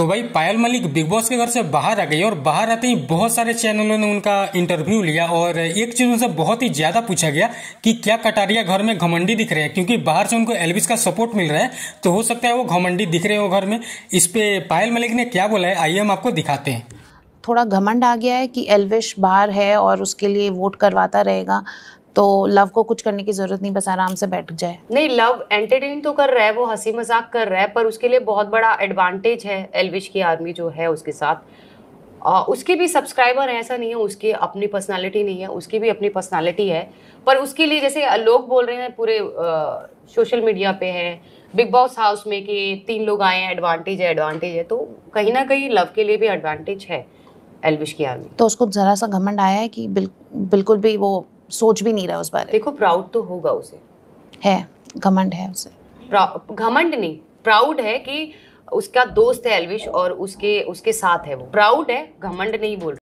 तो भाई पायल Malik big boss के घर से बाहर आ गई और बाहर आते ही बहुत सारे चैनलों ने उनका इंटरव्यू लिया और एक चीज उनसे बहुत ही ज्यादा पूछा गया कि क्या कटारिया घर में घमंडी दिख रहे हैं क्योंकि बाहर से उनको एलविस का सपोर्ट मिल रहा है तो हो सकता है वो घमंडी दिख रहे हो घर में इस पे पायल मलिक ने क्या बोला है आइए हम आपको दिखाते हैं थोड़ा घमंड आ गया है कि एलविश बाहर है और उसके लिए वोट करवाता रहेगा तो लव को कुछ करने की जरूरत नहीं बस आराम से बैठ जाए नहीं लव एंटरटेन तो कर रहा है वो हंसी मजाक कर रहा है पर उसके लिए बहुत बड़ा एडवांटेज है एलविश की आर्मी जो है उसके साथ आ, उसके भी सब्सक्राइबर ऐसा नहीं है उसकी अपनी पर्सनालिटी नहीं है उसकी भी अपनी पर्सनालिटी है पर उसके लिए जैसे लोग बोल रहे हैं पूरे आ, सोशल मीडिया पे है बिग बॉस हाउस में कि तीन लोग आए हैं एडवांटेज है एडवांटेज है तो कहीं ना कहीं लव के लिए भी एडवांटेज है एलविश की आर्मी तो उसको ज़रा सा घमंड आया है कि बिल, बिल्कुल भी वो सोच भी नहीं रहा उस बारे देखो प्राउड तो होगा उसे है घमंड है उसे घमंड नहीं प्राउड है कि उसका दोस्त है एलविश और उसके उसके साथ है वो प्राउड है घमंड नहीं बोल